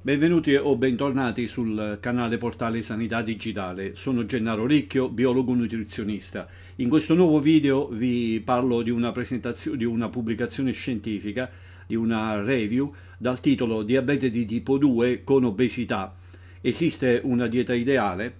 Benvenuti o bentornati sul canale Portale Sanità Digitale. Sono Gennaro Ricchio, biologo nutrizionista. In questo nuovo video vi parlo di una, di una pubblicazione scientifica, di una review dal titolo Diabete di tipo 2 con obesità. Esiste una dieta ideale?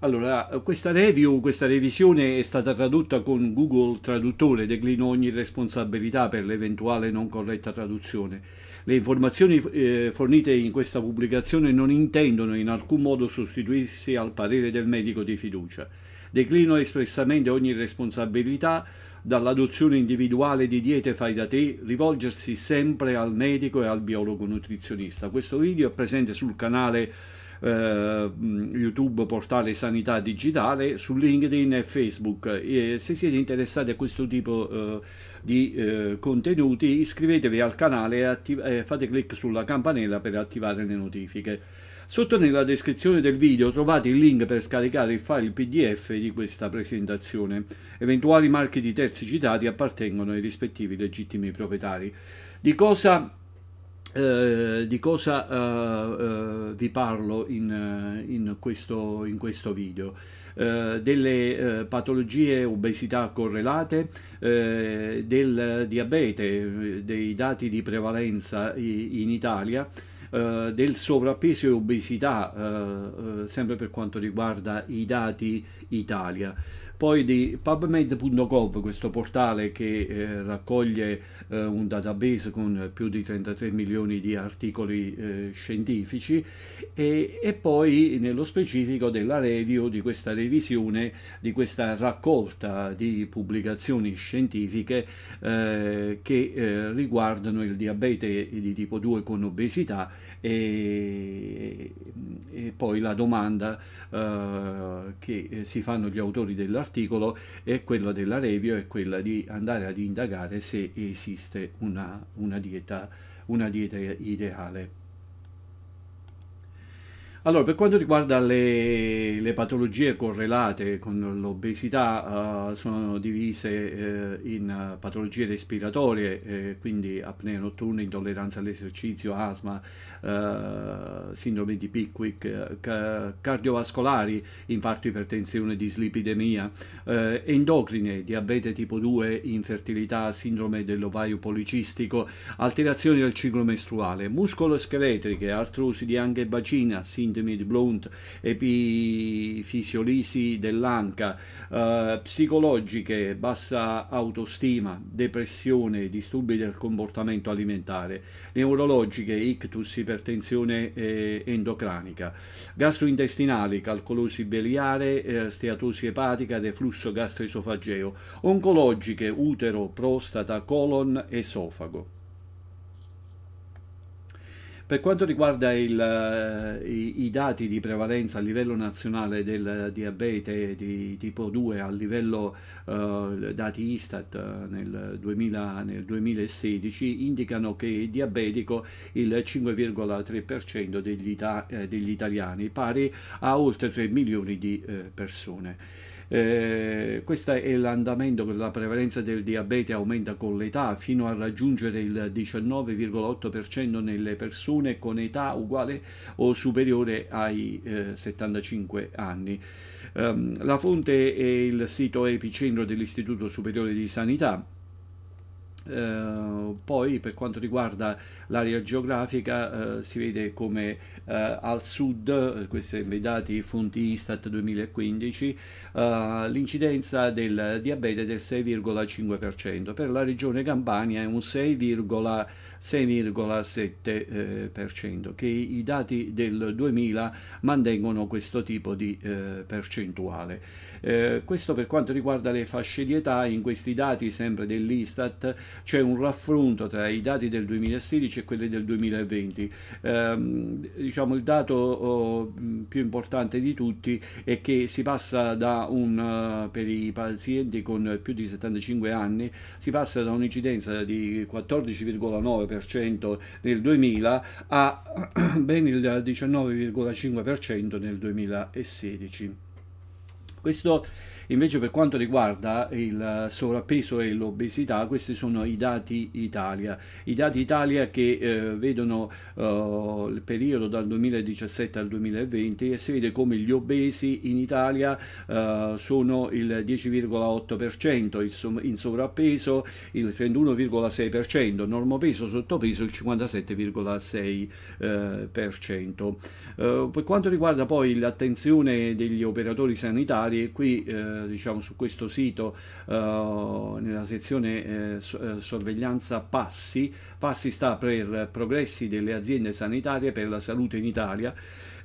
Allora, questa review, questa revisione è stata tradotta con Google Traduttore, declino ogni responsabilità per l'eventuale non corretta traduzione. Le informazioni eh, fornite in questa pubblicazione non intendono in alcun modo sostituirsi al parere del medico di fiducia. Declino espressamente ogni responsabilità dall'adozione individuale di diete fai da te, rivolgersi sempre al medico e al biologo nutrizionista. Questo video è presente sul canale eh, YouTube Portale Sanità Digitale, su LinkedIn e Facebook. E se siete interessati a questo tipo eh, di eh, contenuti iscrivetevi al canale e, attiv- e eh, fate clic sulla campanella per attivare le notifiche. Sotto nella descrizione del video trovate il link per scaricare il file PDF di questa presentazione. Eventuali marchi di terzi citati appartengono ai rispettivi legittimi proprietari. Di cosa eh, di cosa eh, eh, vi parlo in, eh, in, questo, in questo, video? Eh, delle patologie obesità correlate, del diabete, dei dati di prevalenza i, in Italia, del sovrappeso e obesità, sempre per quanto riguarda i dati Italia poi di pubmed.gov, questo portale che eh, raccoglie eh, un database con più di 33 milioni di articoli eh, scientifici e, e, poi nello specifico della review di questa revisione, di questa raccolta di pubblicazioni scientifiche eh, che eh, riguardano il diabete di tipo 2 con obesità e, e poi la domanda eh, che si fanno gli autori dell'articolo articolo è quello della Revio, è quella di andare ad indagare se esiste una, una, dieta, una dieta ideale. Allora, per quanto riguarda le, le patologie correlate con l'obesità, uh, sono divise uh, in eh, patologie respiratorie, eh, quindi apnea notturna, intolleranza all'esercizio, asma, uh, sindrome di Pickwick, ca- cardiovascolari, infarto, ipertensione, dislipidemia, endocrine, diabete tipo 2, infertilità, sindrome dell'ovaio policistico, alterazioni del ciclo mestruale, muscoloscheletriche, artrosi di anche bacina, sindrome Timothy Blunt, epifisiolisi dell'anca, eh, psicologiche, bassa autostima, depressione, disturbi del comportamento alimentare, neurologiche, ictus, ipertensione eh, endocranica, gastrointestinali, calcolosi biliare, eh, steatosi epatica, deflusso gastroesofageo, oncologiche, utero, prostata, colon, esofago. Per quanto riguarda il, eh, i, i, dati di prevalenza a livello nazionale del eh, diabete di tipo 2 a livello eh, dati Istat eh, nel, 2000, nel 2016 indicano che è diabetico il 5,3% degli, degli, italiani, pari a oltre 3 milioni di eh, persone. Eh, questo è l'andamento che la prevalenza del diabete aumenta con l'età fino a raggiungere il 19,8% nelle persone con età uguale o superiore ai eh, 75 anni. Um, la fonte è il sito Epicentro dell'Istituto Superiore di Sanità eh, poi per quanto riguarda l'area geografica eh, si vede come eh, al sud, questi sono i dati fonti Istat 2015, eh, l'incidenza del diabete è del 6,5%, per la regione Campania è un 6,7%, eh, che i dati del 2000 mantengono questo tipo di percentuale. questo per quanto riguarda le fasce di età, in questi dati sempre dell'Istat c'è cioè un raffronto tra i dati del 2016 e quelli del 2020. Ehm, diciamo, il dato oh, più importante di tutti è che si passa da un, eh, per i pazienti con più di 75 anni, si passa da un'incidenza di 14,9% nel 2000 a ben il 19,5% nel 2016. Questo Invece per quanto riguarda il sovrappeso e l'obesità, questi sono i dati Italia. I dati Italia che eh, vedono eh, il periodo dal 2017 al 2020 e si vede come gli obesi in Italia eh, sono il 10,8%, il so in sovrappeso il 31,6%, normopeso sottopeso il 57,6%. Eh, eh, per quanto riguarda poi l'attenzione degli operatori sanitari, qui eh, eh, diciamo, su questo sito eh, nella sezione eh, sorveglianza passi, passi sta per progressi delle aziende sanitarie per la salute in Italia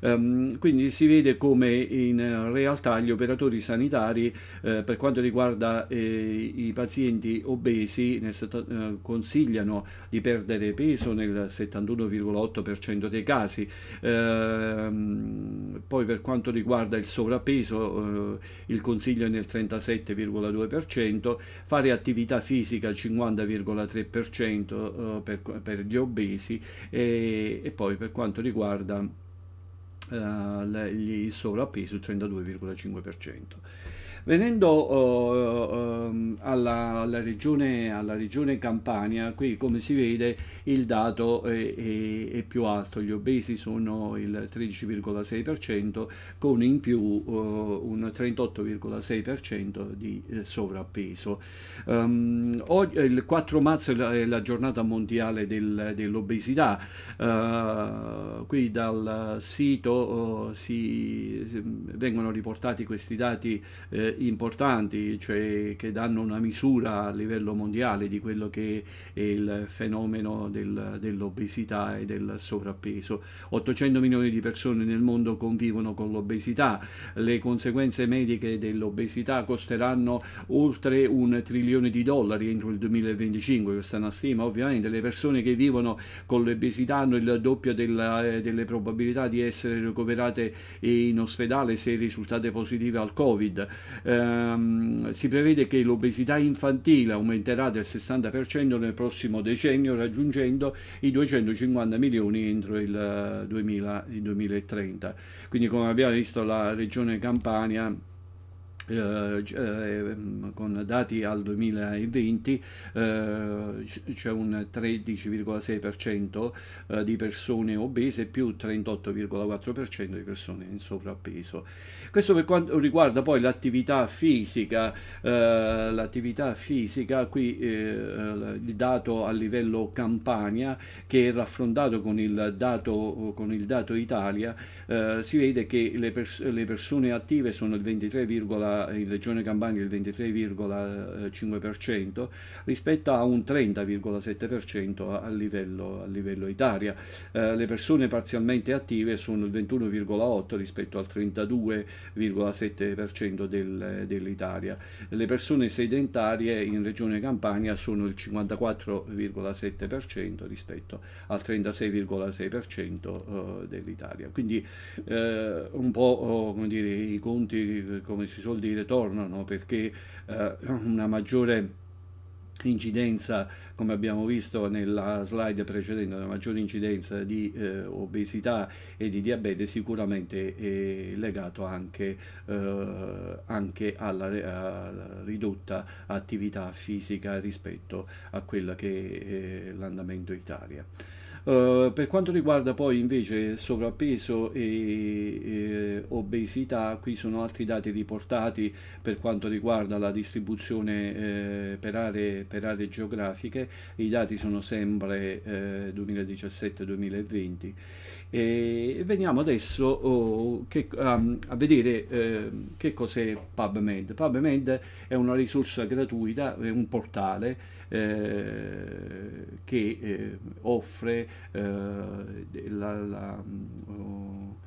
Um, quindi si vede come in eh, realtà gli operatori sanitari eh, per quanto riguarda eh, i pazienti obesi nel, eh, consigliano di perdere peso nel 71,8% dei casi, ehm, poi per quanto riguarda il sovrappeso eh, il consiglio è nel 37,2%, fare attività fisica al 50,3% eh, per, per, gli obesi e, e poi per quanto riguarda uh, il solo ha peso il 32,5%. Venendo uh, alla, alla, regione, alla, regione, Campania, qui come si vede il dato è, è, è più alto, gli obesi sono il 13,6% con in più uh, un 38,6% di eh, sovrappeso. Um, ehm, oggi, il 4 marzo è la, giornata mondiale del, dell'obesità, uh, qui dal sito si, vengono riportati questi dati eh, importanti, cioè che danno una misura a livello mondiale di quello che è il fenomeno del, dell'obesità e del sovrappeso. 800 milioni di persone nel mondo convivono con l'obesità, le conseguenze mediche dell'obesità costeranno oltre un trilione di dollari entro il 2025, questa è una stima ovviamente, le persone che vivono con l'obesità hanno il doppio della, delle probabilità di essere ricoverate in ospedale se risultate positive al Covid, ehm, si prevede che l'obesità infantile aumenterà del 60% nel prossimo decennio raggiungendo i 250 milioni entro il, 2000, eh, il 2030. Quindi come abbiamo visto la regione Campania eh, eh, ehm, con dati al 2020 eh, c'è un 13,6% di persone obese più 38,4% di persone in sovrappeso. Questo per quanto riguarda poi l'attività fisica, l'attività fisica qui il dato a livello Campania che è raffrontato con il dato, con il dato Italia si vede che le, persone attive sono il 23,6% in Regione Campania il 23,5% rispetto a un 30,7% a livello, a livello Italia. Eh, le persone parzialmente attive sono il 21,8% rispetto al 32,7% del, dell'Italia. Le persone sedentarie in Regione Campania sono il 54,7% rispetto al 36,6% eh, dell'Italia. Quindi eh, un po' oh, come dire, i conti, eh, come si suol dire tornano perché eh, una maggiore incidenza, come abbiamo visto nella slide precedente, una maggiore incidenza di eh, obesità e di diabete sicuramente è legato anche, eh, anche alla, eh, ridotta attività fisica rispetto a quella che è eh, l'andamento Italia. Eh, per quanto riguarda poi invece sovrappeso e, e, obesità, qui sono altri dati riportati per quanto riguarda la distribuzione eh, per, aree, per, aree, geografiche, i dati sono sempre eh, 2017-2020. E veniamo adesso oh, che, um, a vedere eh, che cos'è PubMed. PubMed è una risorsa gratuita, è un portale eh, che eh, offre eh, la, la mm, oh,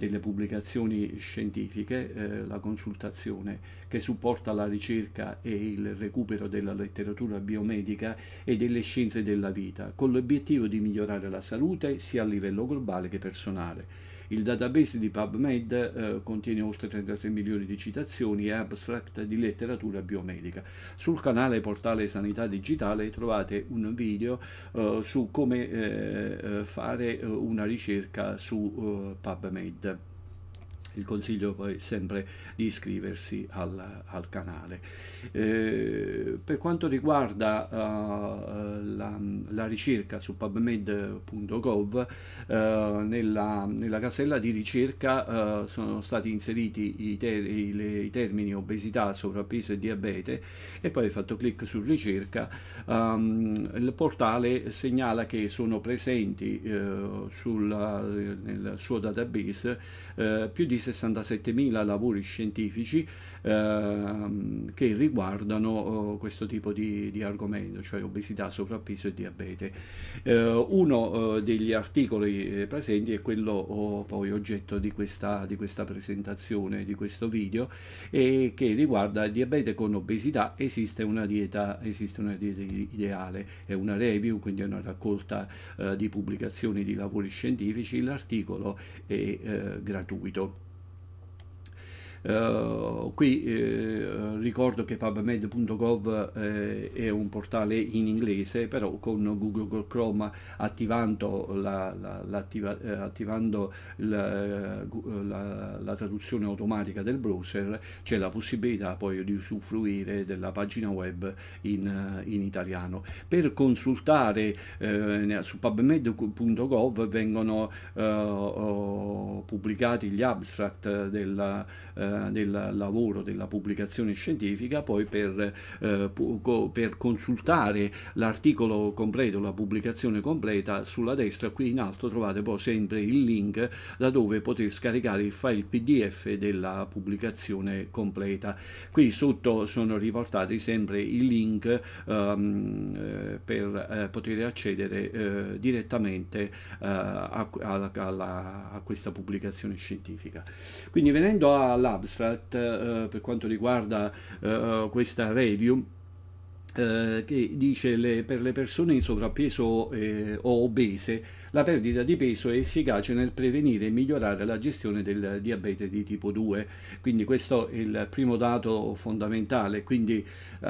delle pubblicazioni scientifiche, eh, la consultazione che supporta la ricerca e il recupero della letteratura biomedica e delle scienze della vita, con l'obiettivo di migliorare la salute sia a livello globale che personale. Il database di PubMed eh, contiene oltre 33 milioni di citazioni e abstract di letteratura biomedica. Sul canale Portale Sanità Digitale trovate un video eh, su come eh, eh, fare eh, una ricerca su PubMed il consiglio poi sempre di iscriversi al, al canale. Eh, per quanto riguarda uh, la, la, ricerca su pubmed.gov, uh, eh, nella, nella, casella di ricerca uh, sono stati inseriti i, ter i, le, i, termini obesità, sovrappeso e diabete e poi fatto clic su ricerca, um, il portale segnala che sono presenti sul, nel suo database più di 67.000 lavori scientifici ehm, che riguardano eh, questo tipo di, di, argomento, cioè obesità, sovrappeso e diabete. Eh, uno eh, degli articoli eh, presenti è quello oh, poi oggetto di questa, di questa, presentazione, di questo video, e che riguarda il diabete con obesità, esiste una dieta, esiste una dieta ideale, è una review, quindi è una raccolta eh, di pubblicazioni di lavori scientifici, l'articolo è eh, gratuito. Eh, qui eh, ricordo che pubmed.gov eh, è un portale in inglese, però con Google Chrome attivando la, la, l'attiva, eh, attivando la, la traduzione automatica del browser c'è la possibilità poi di usufruire della pagina web in, eh, in italiano. Per consultare eh, su pubmed.gov vengono pubblicati gli abstract della del, lavoro, della pubblicazione scientifica, poi per, eh, per consultare l'articolo completo, la pubblicazione completa, sulla destra qui in alto trovate poi sempre il link da dove potete scaricare il file PDF della pubblicazione completa. Qui sotto sono riportati sempre i link um, per eh, poter accedere eh, direttamente eh, a, a, alla, a questa pubblicazione scientifica. Quindi venendo alla abstract eh, per quanto riguarda eh, questa review eh, che dice le, per le persone in sovrappeso eh, o obese la perdita di peso è efficace nel prevenire e migliorare la gestione del diabete di tipo 2. Quindi questo è il primo dato fondamentale, quindi uh,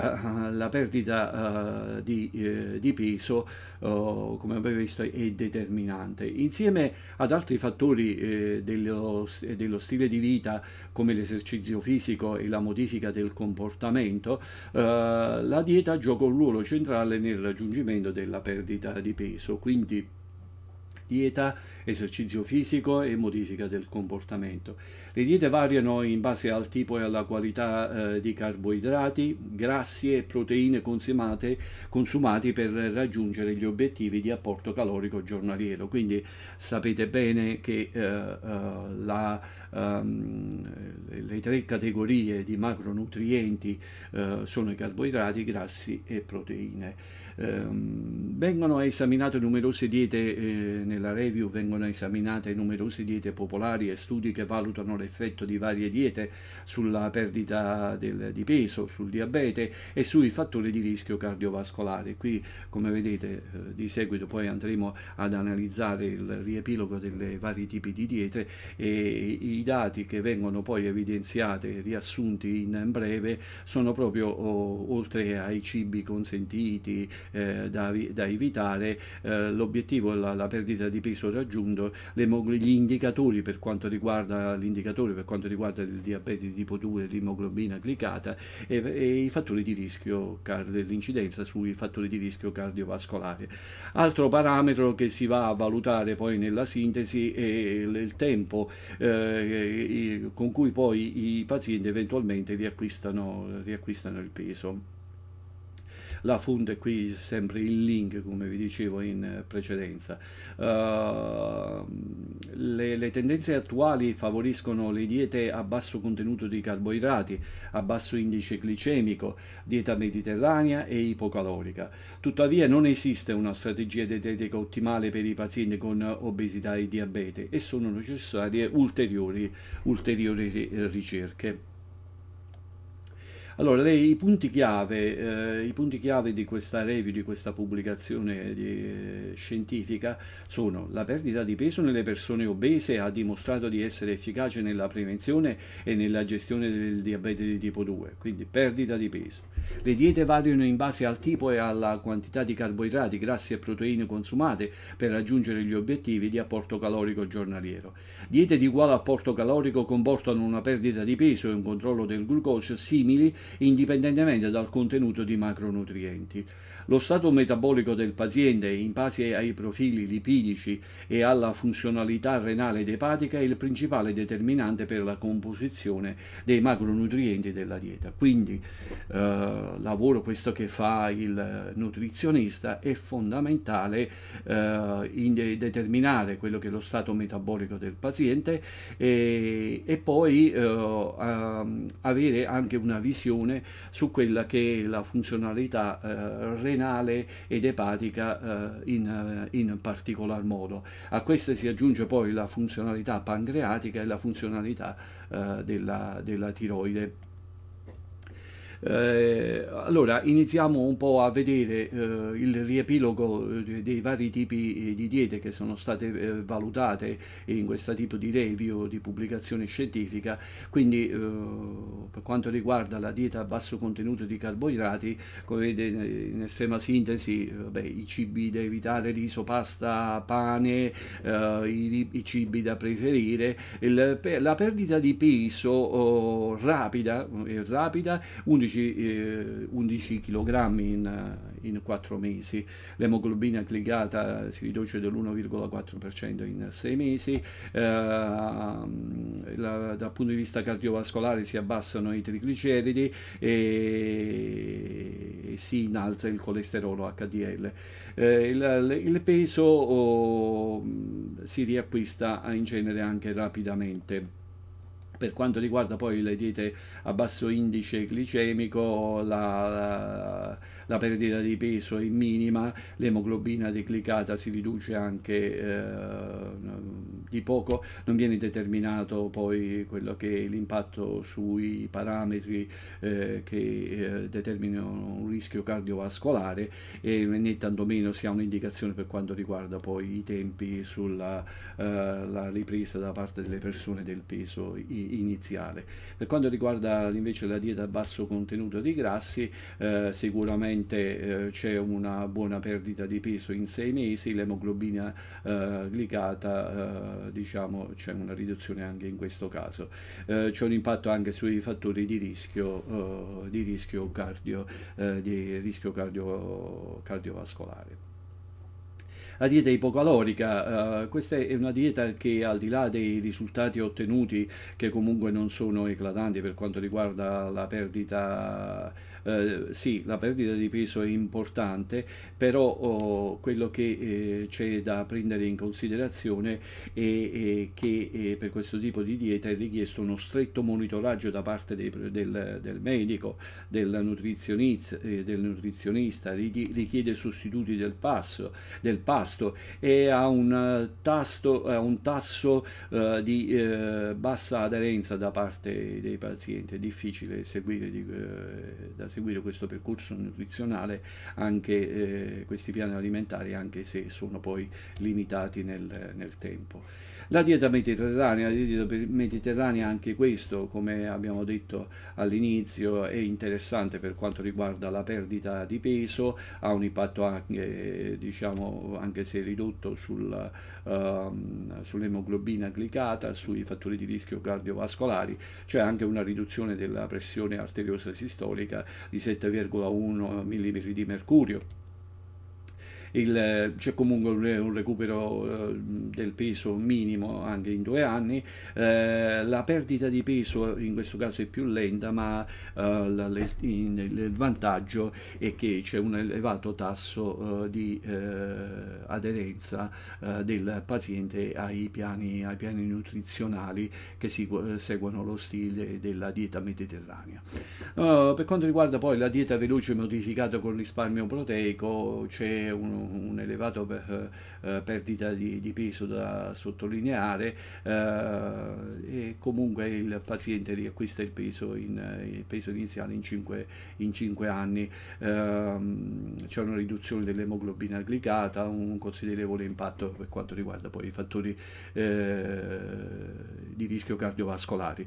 la perdita uh, di, uh, di, peso, oh, come abbiamo visto, è determinante. Insieme ad altri fattori eh, dello, dello, stile di vita, come l'esercizio fisico e la modifica del comportamento, la dieta gioca un ruolo centrale nel raggiungimento della perdita di peso. Quindi dieta, esercizio fisico e modifica del comportamento. Le diete variano in base al tipo e alla qualità eh, di carboidrati, grassi e proteine consumati per raggiungere gli obiettivi di apporto calorico giornaliero. Quindi sapete bene che eh, uh, la, um, le tre categorie di macronutrienti uh, sono i carboidrati, grassi e proteine. Ehm, vengono esaminate numerose diete, eh, nella review vengono esaminate numerose diete popolari e studi che valutano l'effetto di varie diete sulla perdita del, di peso, sul diabete e sui fattori di rischio cardiovascolare. Qui, come vedete, eh, di seguito poi andremo ad analizzare il riepilogo dei vari tipi di diete e i dati che vengono poi evidenziati e riassunti in breve sono proprio oh, oltre ai cibi consentiti, eh, da, da, evitare, eh, l'obiettivo è la, la, perdita di peso raggiunto, le, gli indicatori per quanto riguarda l'indicatore per quanto riguarda il diabete di tipo 2, l'imoglobina glicata e, e i fattori di rischio, l'incidenza sui fattori di rischio cardiovascolare. Altro parametro che si va a valutare poi nella sintesi è il tempo eh, con cui poi i pazienti eventualmente riacquistano, riacquistano il peso la fund è qui sempre il link come vi dicevo in precedenza uh, le, le, tendenze attuali favoriscono le diete a basso contenuto di carboidrati a basso indice glicemico dieta mediterranea e ipocalorica tuttavia non esiste una strategia dietetica ottimale per i pazienti con obesità e diabete e sono necessarie ulteriori, ulteriori ricerche allora, le, i, punti chiave, eh, i, punti chiave, di questa review, di questa pubblicazione eh, di, eh, scientifica, sono la perdita di peso nelle persone obese ha dimostrato di essere efficace nella prevenzione e nella gestione del diabete di tipo 2, quindi perdita di peso. Le diete variano in base al tipo e alla quantità di carboidrati, grassi e proteine consumate per raggiungere gli obiettivi di apporto calorico giornaliero. Diete di uguale apporto calorico comportano una perdita di peso e un controllo del glucosio simili indipendentemente dal contenuto di macronutrienti. Lo stato metabolico del paziente in base ai profili lipidici e alla funzionalità renale ed epatica è il principale determinante per la composizione dei macronutrienti della dieta. Quindi eh, lavoro questo che fa il nutrizionista è fondamentale eh, in de determinare quello che è lo stato metabolico del paziente e, e poi eh, ehm, avere anche una visione su quella che è la funzionalità eh, renale renale ed epatica eh, in, eh, in, particolar modo. A queste si aggiunge poi la funzionalità pancreatica e la funzionalità eh, della, della tiroide. Eh, allora, iniziamo un po' a vedere eh, il riepilogo eh, dei vari tipi eh, di diete che sono state eh, valutate in questo tipo di review, di pubblicazione scientifica. Quindi, per quanto riguarda la dieta a basso contenuto di carboidrati, come vedete in estrema sintesi, vabbè, i cibi da evitare, riso, pasta, pane, i, i, cibi da preferire, il, la perdita di peso oh, rapida, rapida 11 11, eh, 11 kg in, eh, in, 4 mesi, l'emoglobina glicata si riduce dell'1,4% in 6 mesi, eh, la, dal punto di vista cardiovascolare si abbassano i trigliceridi e, si innalza il colesterolo HDL. Eh, il, il, peso oh, si riacquista in genere anche rapidamente. Per quanto riguarda poi le diete a basso indice glicemico, la, la la perdita di peso è minima, l'emoglobina declicata si riduce anche eh, di poco, non viene determinato poi quello che è l'impatto sui parametri eh, che eh, determinano un rischio cardiovascolare e né tantomeno si ha un'indicazione per quanto riguarda poi i tempi sulla eh, ripresa da parte delle persone del peso iniziale. Per quanto riguarda invece la dieta a basso contenuto di grassi, eh, sicuramente ovviamente eh, c'è una buona perdita di peso in sei mesi, l'emoglobina eh, glicata eh, diciamo c'è una riduzione anche in questo caso. Eh, c'è un impatto anche sui fattori di rischio, eh, di rischio, cardio, eh, di rischio cardio, cardiovascolare la dieta ipocalorica. Uh, questa è una dieta che al di là dei risultati ottenuti, che comunque non sono eclatanti per quanto riguarda la perdita eh, sì, la perdita di peso è importante, però oh, quello che eh, c'è da prendere in considerazione è, è che è, eh, per questo tipo di dieta è richiesto uno stretto monitoraggio da parte dei, del, del, medico, del nutrizionista, eh, del nutrizionista, richiede sostituti del, passo, del pasto e ha un, tasto, un tasso eh, di bassa aderenza da parte dei pazienti, è difficile seguire di, da seguire questo percorso nutrizionale anche eh, questi piani alimentari anche se sono poi limitati nel, nel tempo. La dieta mediterranea, la dieta mediterranea anche questo come abbiamo detto all'inizio è interessante per quanto riguarda la perdita di peso, ha un impatto anche, diciamo, anche se ridotto sul, uh, sull'emoglobina glicata, sui fattori di rischio cardiovascolari, c'è cioè anche una riduzione della pressione arteriosa sistolica di 7,1 mm di mercurio c'è comunque un recupero eh, del peso minimo anche in due anni, eh, la perdita di peso in questo caso è più lenta ma eh, il vantaggio è che c'è un elevato tasso di aderenza del paziente ai piani, ai piani nutrizionali che si, seguono lo stile della dieta mediterranea. per quanto riguarda poi la dieta veloce modificata con risparmio proteico c'è un un elevato per, eh, eh, perdita di, di, peso da sottolineare eh, e comunque il paziente riacquista il peso, in, eh, il peso iniziale in 5, in 5 anni. Ehm, c'è una riduzione dell'emoglobina glicata, un considerevole impatto per quanto riguarda poi i fattori di rischio cardiovascolari.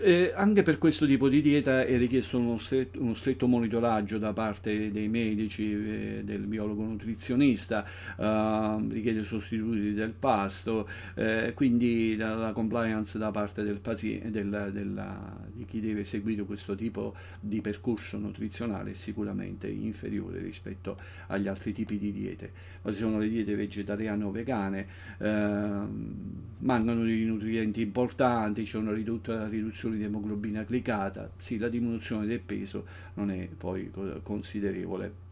Eh, anche per questo tipo di dieta è richiesto uno stretto, uno stretto monitoraggio da parte dei medici, eh, del biologo nutrizionista nutrizionista, uh, richiede sostituti del pasto, eh, quindi la, la, compliance da parte del paziente, del, della, di chi deve seguire questo tipo di percorso nutrizionale è sicuramente inferiore rispetto agli altri tipi di diete. Ci sono le diete vegetariane o vegane, eh, mancano dei nutrienti importanti, c'è una ridotta riduzione di emoglobina glicata, sì, la diminuzione del peso non è poi considerevole.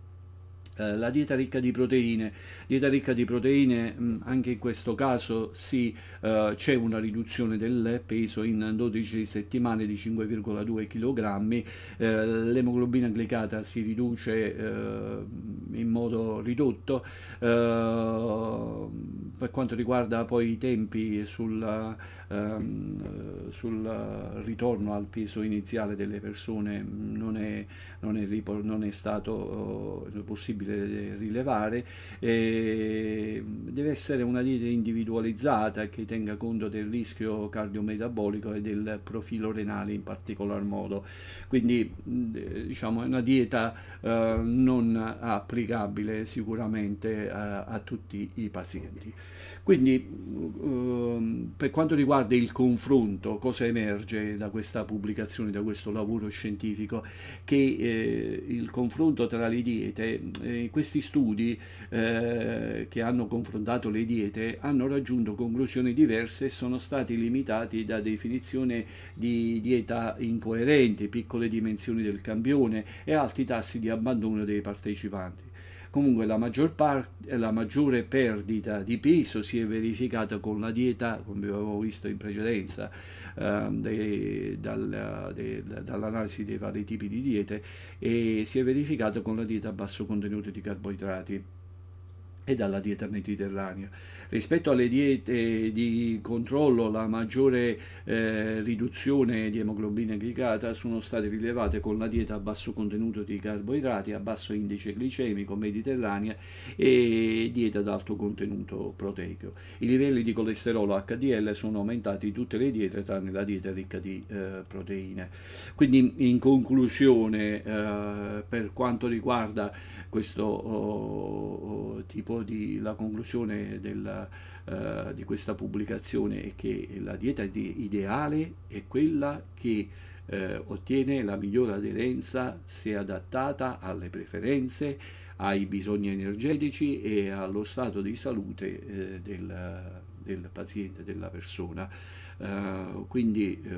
Eh, la dieta ricca di proteine. Dieta ricca di proteine, mm, anche in questo caso sì, eh, c'è una riduzione del peso in 12 settimane di 5,2 kg, eh, l'emoglobina glicata si riduce in modo ridotto. per quanto riguarda poi i tempi sul, ehm, sul, ritorno al peso iniziale delle persone, mm, non è, non è, non è stato oh, possibile possibile eh, rilevare, eh, deve essere una dieta individualizzata che tenga conto del rischio cardiometabolico e del profilo renale in particolar modo. Quindi eh, diciamo è una dieta eh, non applicabile sicuramente a, eh, a, tutti i pazienti. Quindi ehm, per quanto riguarda il confronto, cosa emerge da questa pubblicazione, da questo lavoro scientifico? Che eh, il confronto tra le diete eh, eh, questi studi eh, che hanno confrontato le diete hanno raggiunto conclusioni diverse e sono stati limitati da definizione di dieta incoerente, piccole dimensioni del campione e alti tassi di abbandono dei partecipanti. Comunque la maggior, parte, la maggiore perdita di peso si è verificata con la dieta, come avevo visto in precedenza, eh, de, dal, de, dall'analisi dei vari tipi di diete, e si è verificata con la dieta a basso contenuto di carboidrati e dalla dieta mediterranea. Rispetto alle diete di controllo, la maggiore eh, riduzione di emoglobina glicata sono state rilevate con la dieta a basso contenuto di carboidrati, a basso indice glicemico mediterranea e dieta ad alto contenuto proteico. I livelli di colesterolo HDL sono aumentati in tutte le diete tranne la dieta ricca di eh, proteine. Quindi in conclusione eh, per quanto riguarda questo oh, oh tipo motivo di la conclusione del, uh, di questa pubblicazione è che la dieta ideale è quella che eh, ottiene la migliore aderenza se adattata alle preferenze, ai bisogni energetici e allo stato di salute eh, del, del, paziente, della persona. Uh, quindi uh, eh,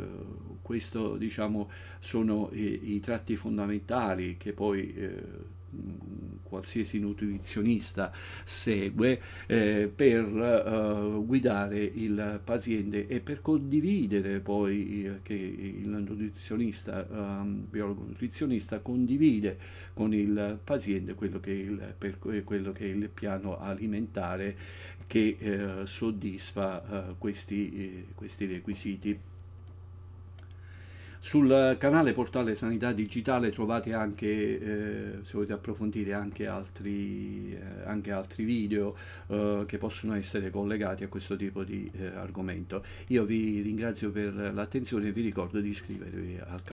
questi diciamo, sono i, i, tratti fondamentali che poi uh, qualsiasi nutrizionista segue eh, per eh, guidare il paziente e per condividere poi eh, che il nutrizionista, ehm, biologo nutrizionista condivide con il paziente quello che è il, per, eh, quello che è il piano alimentare che eh, soddisfa eh, questi, questi requisiti. Sul canale Portale Sanità Digitale trovate anche, eh, se volete approfondire, anche altri, eh, anche altri video eh, che possono essere collegati a questo tipo di eh, argomento. Io vi ringrazio per l'attenzione e vi ricordo di iscrivervi al canale.